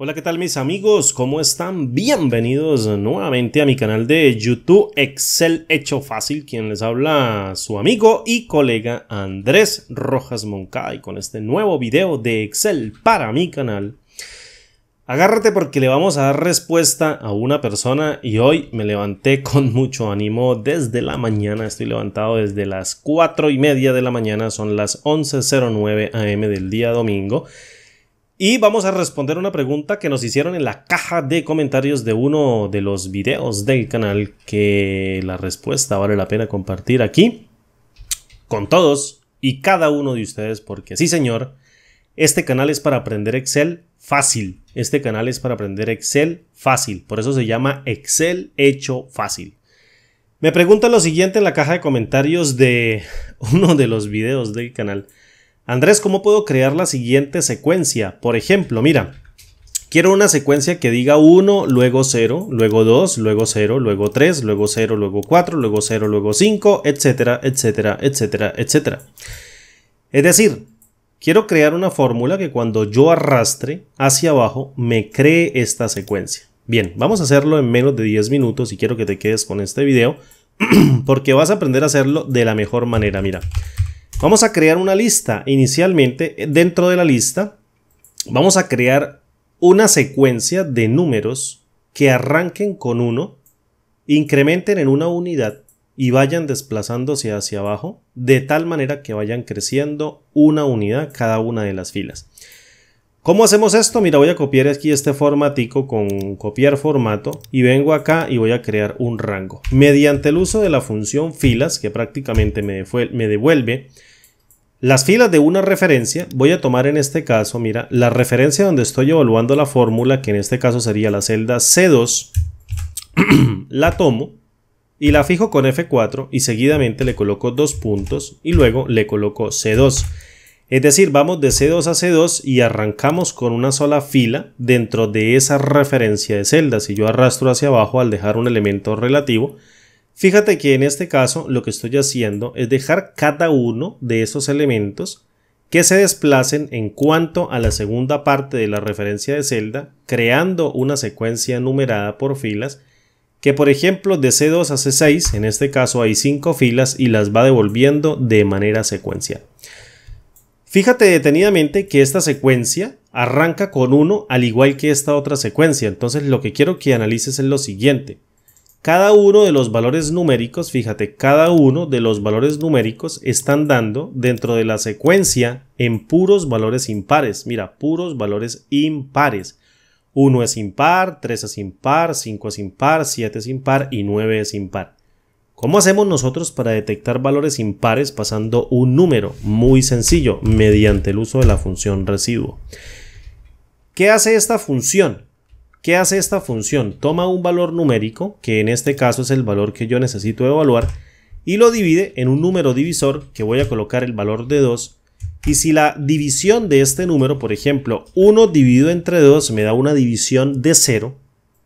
Hola, ¿qué tal mis amigos? ¿Cómo están? Bienvenidos nuevamente a mi canal de YouTube Excel Hecho Fácil, quien les habla su amigo y colega Andrés Rojas Moncada y con este nuevo video de Excel para mi canal. Agárrate porque le vamos a dar respuesta a una persona y hoy me levanté con mucho ánimo desde la mañana. Estoy levantado desde las 4 y media de la mañana, son las 11.09 am del día domingo. Y vamos a responder una pregunta que nos hicieron en la caja de comentarios de uno de los videos del canal que la respuesta vale la pena compartir aquí con todos y cada uno de ustedes porque sí señor, este canal es para aprender Excel fácil. Este canal es para aprender Excel fácil. Por eso se llama Excel hecho fácil. Me pregunta lo siguiente en la caja de comentarios de uno de los videos del canal. Andrés, ¿cómo puedo crear la siguiente secuencia? Por ejemplo, mira, quiero una secuencia que diga 1, luego 0, luego 2, luego 0, luego 3, luego 0, luego 4, luego 0, luego 5, etcétera, etcétera, etcétera, etcétera. Es decir, quiero crear una fórmula que cuando yo arrastre hacia abajo me cree esta secuencia. Bien, vamos a hacerlo en menos de 10 minutos y quiero que te quedes con este video porque vas a aprender a hacerlo de la mejor manera. Mira, Vamos a crear una lista. Inicialmente, eh, dentro de la lista, vamos a crear una secuencia de números que arranquen con uno incrementen en una unidad y vayan desplazándose hacia abajo de tal manera que vayan creciendo una unidad cada una de las filas. ¿Cómo hacemos esto? Mira, voy a copiar aquí este formatico con copiar formato y vengo acá y voy a crear un rango. Mediante el uso de la función filas, que prácticamente me, me devuelve las filas de una referencia, voy a tomar en este caso, mira, la referencia donde estoy evaluando la fórmula, que en este caso sería la celda C2, la tomo y la fijo con F4 y seguidamente le coloco dos puntos y luego le coloco C2. Es decir, vamos de C2 a C2 y arrancamos con una sola fila dentro de esa referencia de celda. Si yo arrastro hacia abajo al dejar un elemento relativo, fíjate que en este caso lo que estoy haciendo es dejar cada uno de esos elementos que se desplacen en cuanto a la segunda parte de la referencia de celda, creando una secuencia numerada por filas que por ejemplo de C2 a C6, en este caso hay 5 filas y las va devolviendo de manera secuencial. Fíjate detenidamente que esta secuencia arranca con 1 al igual que esta otra secuencia, entonces lo que quiero que analices es lo siguiente. Cada uno de los valores numéricos, fíjate, cada uno de los valores numéricos están dando dentro de la secuencia en puros valores impares. Mira, puros valores impares. 1 es impar, 3 es impar, 5 es impar, 7 es impar y 9 es impar. ¿Cómo hacemos nosotros para detectar valores impares pasando un número? Muy sencillo, mediante el uso de la función residuo. ¿Qué hace esta función? ¿Qué hace esta función? Toma un valor numérico, que en este caso es el valor que yo necesito evaluar, y lo divide en un número divisor, que voy a colocar el valor de 2, y si la división de este número, por ejemplo, 1 dividido entre 2 me da una división de 0,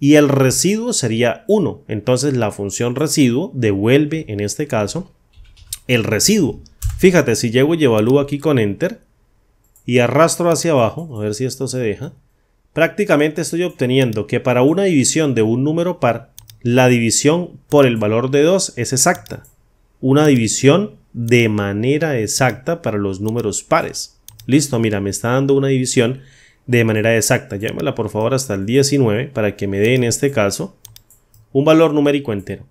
y el residuo sería 1. Entonces la función residuo devuelve en este caso el residuo. Fíjate, si llego y evalúo aquí con Enter y arrastro hacia abajo, a ver si esto se deja, prácticamente estoy obteniendo que para una división de un número par, la división por el valor de 2 es exacta. Una división de manera exacta para los números pares. Listo, mira, me está dando una división de manera exacta. Llámala por favor hasta el 19 para que me dé en este caso un valor numérico entero.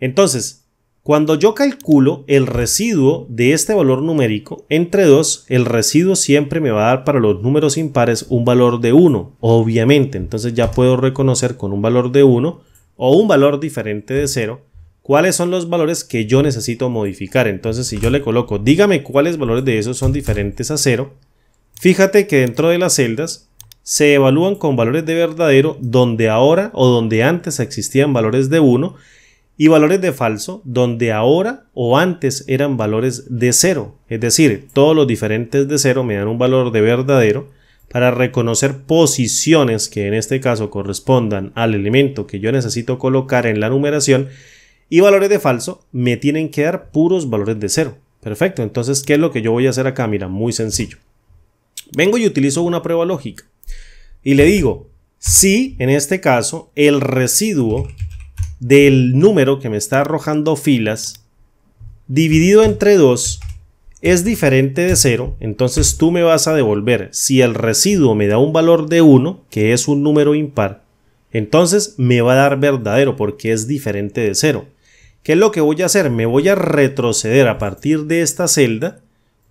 Entonces, cuando yo calculo el residuo de este valor numérico entre 2, el residuo siempre me va a dar para los números impares un valor de 1, obviamente. Entonces ya puedo reconocer con un valor de 1 o un valor diferente de 0 cuáles son los valores que yo necesito modificar. Entonces si yo le coloco, dígame cuáles valores de esos son diferentes a 0, fíjate que dentro de las celdas se evalúan con valores de verdadero donde ahora o donde antes existían valores de 1 y valores de falso donde ahora o antes eran valores de 0. Es decir, todos los diferentes de 0 me dan un valor de verdadero para reconocer posiciones que en este caso correspondan al elemento que yo necesito colocar en la numeración y valores de falso me tienen que dar puros valores de 0. Perfecto, entonces ¿qué es lo que yo voy a hacer acá? Mira, muy sencillo. Vengo y utilizo una prueba lógica y le digo si en este caso el residuo del número que me está arrojando filas dividido entre 2 es diferente de 0, entonces tú me vas a devolver si el residuo me da un valor de 1, que es un número impar, entonces me va a dar verdadero porque es diferente de 0. ¿Qué es lo que voy a hacer? Me voy a retroceder a partir de esta celda,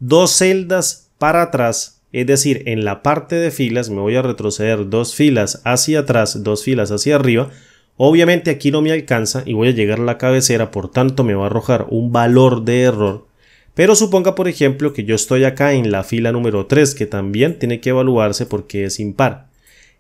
dos celdas para atrás es decir, en la parte de filas me voy a retroceder dos filas hacia atrás, dos filas hacia arriba. Obviamente aquí no me alcanza y voy a llegar a la cabecera, por tanto me va a arrojar un valor de error. Pero suponga por ejemplo que yo estoy acá en la fila número 3, que también tiene que evaluarse porque es impar.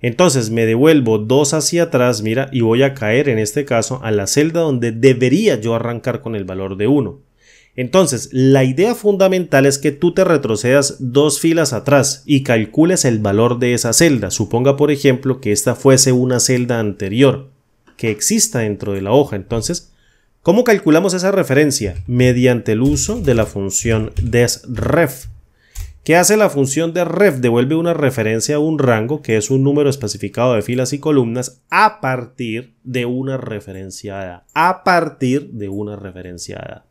Entonces me devuelvo dos hacia atrás, mira, y voy a caer en este caso a la celda donde debería yo arrancar con el valor de 1. Entonces, la idea fundamental es que tú te retrocedas dos filas atrás y calcules el valor de esa celda. Suponga, por ejemplo, que esta fuese una celda anterior que exista dentro de la hoja. Entonces, ¿cómo calculamos esa referencia? Mediante el uso de la función desref. ¿Qué hace la función de ref? Devuelve una referencia a un rango, que es un número especificado de filas y columnas, a partir de una referenciada. A. partir de una referenciada.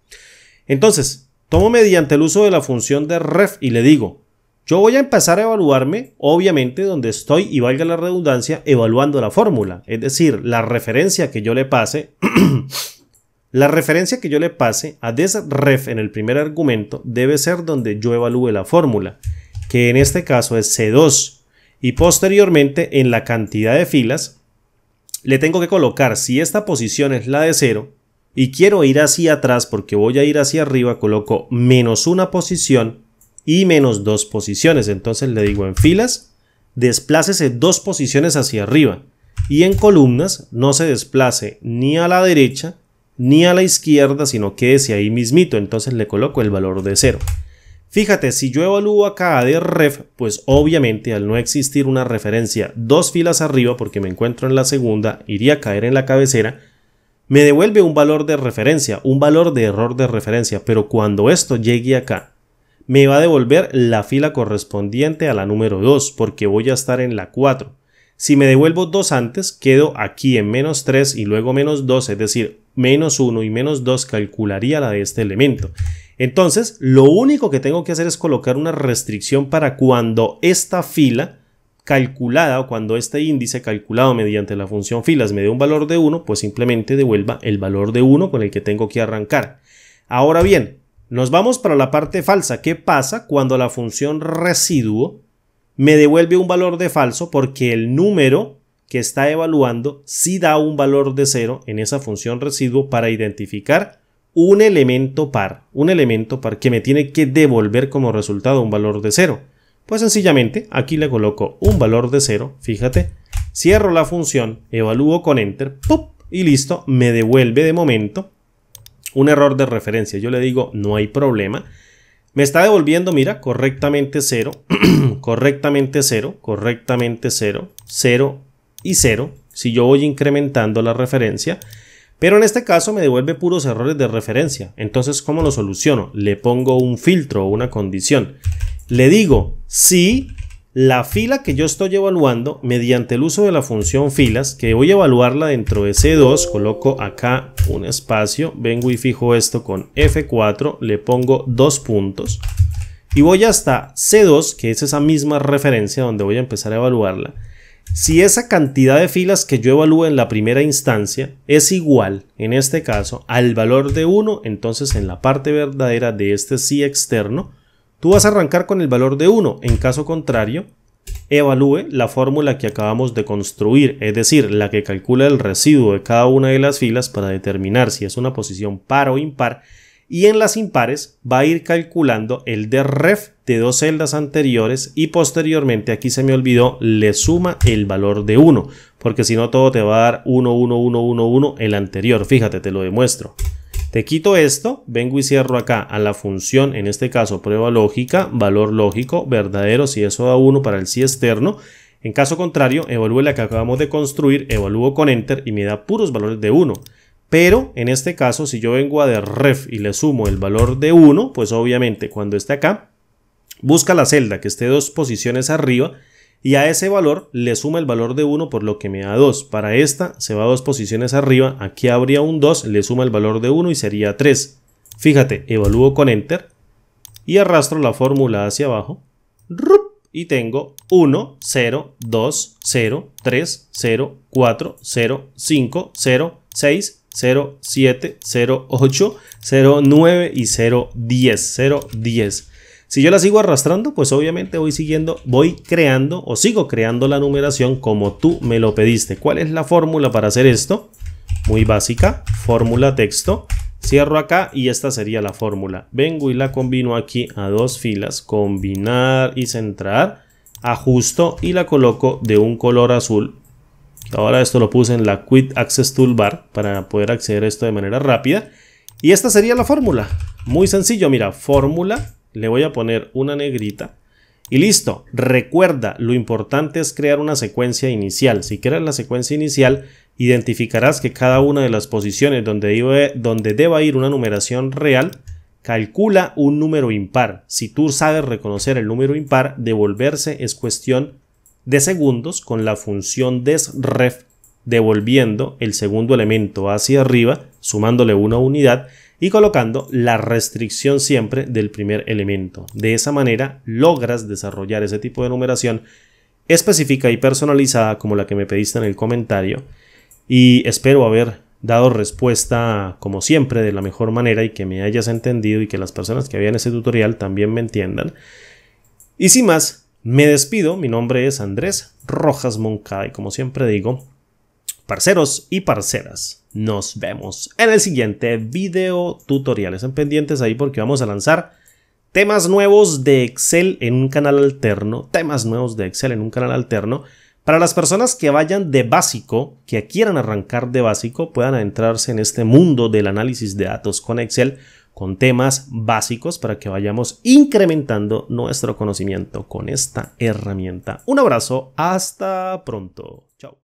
Entonces, tomo mediante el uso de la función de ref y le digo, yo voy a empezar a evaluarme, obviamente, donde estoy y valga la redundancia, evaluando la fórmula, es decir, la referencia que yo le pase, la referencia que yo le pase a ref en el primer argumento debe ser donde yo evalúe la fórmula, que en este caso es C2, y posteriormente en la cantidad de filas le tengo que colocar si esta posición es la de 0, y quiero ir hacia atrás porque voy a ir hacia arriba, coloco menos una posición y menos dos posiciones. Entonces le digo en filas, desplácese dos posiciones hacia arriba y en columnas no se desplace ni a la derecha ni a la izquierda, sino quédese ahí mismito. Entonces le coloco el valor de cero Fíjate, si yo evalúo acá de ref, pues obviamente al no existir una referencia dos filas arriba, porque me encuentro en la segunda, iría a caer en la cabecera, me devuelve un valor de referencia, un valor de error de referencia, pero cuando esto llegue acá, me va a devolver la fila correspondiente a la número 2, porque voy a estar en la 4. Si me devuelvo 2 antes, quedo aquí en menos 3 y luego menos 2, es decir, menos 1 y menos 2 calcularía la de este elemento. Entonces, lo único que tengo que hacer es colocar una restricción para cuando esta fila calculada o cuando este índice calculado mediante la función filas me dé un valor de 1, pues simplemente devuelva el valor de 1 con el que tengo que arrancar. Ahora bien, nos vamos para la parte falsa. ¿Qué pasa cuando la función residuo me devuelve un valor de falso porque el número que está evaluando sí da un valor de 0 en esa función residuo para identificar un elemento par, un elemento par que me tiene que devolver como resultado un valor de 0? Pues sencillamente aquí le coloco un valor de 0, fíjate, cierro la función, evalúo con enter, y listo, me devuelve de momento un error de referencia. Yo le digo no hay problema. Me está devolviendo, mira, correctamente 0, correctamente 0, correctamente 0, 0 y 0. Si yo voy incrementando la referencia, pero en este caso me devuelve puros errores de referencia. Entonces, ¿cómo lo soluciono? Le pongo un filtro o una condición. Le digo si la fila que yo estoy evaluando mediante el uso de la función filas, que voy a evaluarla dentro de C2, coloco acá un espacio, vengo y fijo esto con F4, le pongo dos puntos y voy hasta C2, que es esa misma referencia donde voy a empezar a evaluarla. Si esa cantidad de filas que yo evalúo en la primera instancia es igual, en este caso, al valor de 1, entonces en la parte verdadera de este sí externo, Tú vas a arrancar con el valor de 1, en caso contrario, evalúe la fórmula que acabamos de construir, es decir, la que calcula el residuo de cada una de las filas para determinar si es una posición par o impar, y en las impares va a ir calculando el de ref de dos celdas anteriores y posteriormente, aquí se me olvidó, le suma el valor de 1, porque si no todo te va a dar 1, 1, 1, 1, 1 el anterior, fíjate, te lo demuestro. Te quito esto, vengo y cierro acá a la función, en este caso prueba lógica, valor lógico, verdadero, si eso da 1 para el sí externo. En caso contrario, evalúe la que acabamos de construir, evalúo con Enter y me da puros valores de 1. Pero en este caso, si yo vengo a de ref y le sumo el valor de 1, pues obviamente cuando esté acá, busca la celda que esté dos posiciones arriba y a ese valor le suma el valor de 1 por lo que me da 2. Para esta se va dos posiciones arriba, aquí habría un 2, le suma el valor de 1 y sería 3. Fíjate, evalúo con Enter y arrastro la fórmula hacia abajo y tengo 1, 0, 2, 0, 3, 0, 4, 0, 5, 0, 6, 0, 7, 0, 8, 0, 9 y 0, 10. 0, 10. Si yo la sigo arrastrando, pues obviamente voy siguiendo, voy creando o sigo creando la numeración como tú me lo pediste. ¿Cuál es la fórmula para hacer esto? Muy básica, fórmula texto. Cierro acá y esta sería la fórmula. Vengo y la combino aquí a dos filas, combinar y centrar. Ajusto y la coloco de un color azul. Ahora esto lo puse en la Quit Access Toolbar para poder acceder a esto de manera rápida. Y esta sería la fórmula. Muy sencillo, mira, fórmula le voy a poner una negrita y listo. Recuerda, lo importante es crear una secuencia inicial. Si creas la secuencia inicial, identificarás que cada una de las posiciones donde, iba, donde deba ir una numeración real, calcula un número impar. Si tú sabes reconocer el número impar, devolverse es cuestión de segundos con la función desref devolviendo el segundo elemento hacia arriba, sumándole una unidad y colocando la restricción siempre del primer elemento. De esa manera logras desarrollar ese tipo de numeración específica y personalizada como la que me pediste en el comentario y espero haber dado respuesta como siempre de la mejor manera y que me hayas entendido y que las personas que habían ese tutorial también me entiendan. Y sin más, me despido, mi nombre es Andrés Rojas Moncada y como siempre digo, parceros y parceras. Nos vemos en el siguiente video tutorial. Estén pendientes ahí porque vamos a lanzar temas nuevos de Excel en un canal alterno. Temas nuevos de Excel en un canal alterno. Para las personas que vayan de básico, que quieran arrancar de básico, puedan adentrarse en este mundo del análisis de datos con Excel con temas básicos para que vayamos incrementando nuestro conocimiento con esta herramienta. Un abrazo, hasta pronto. Chao.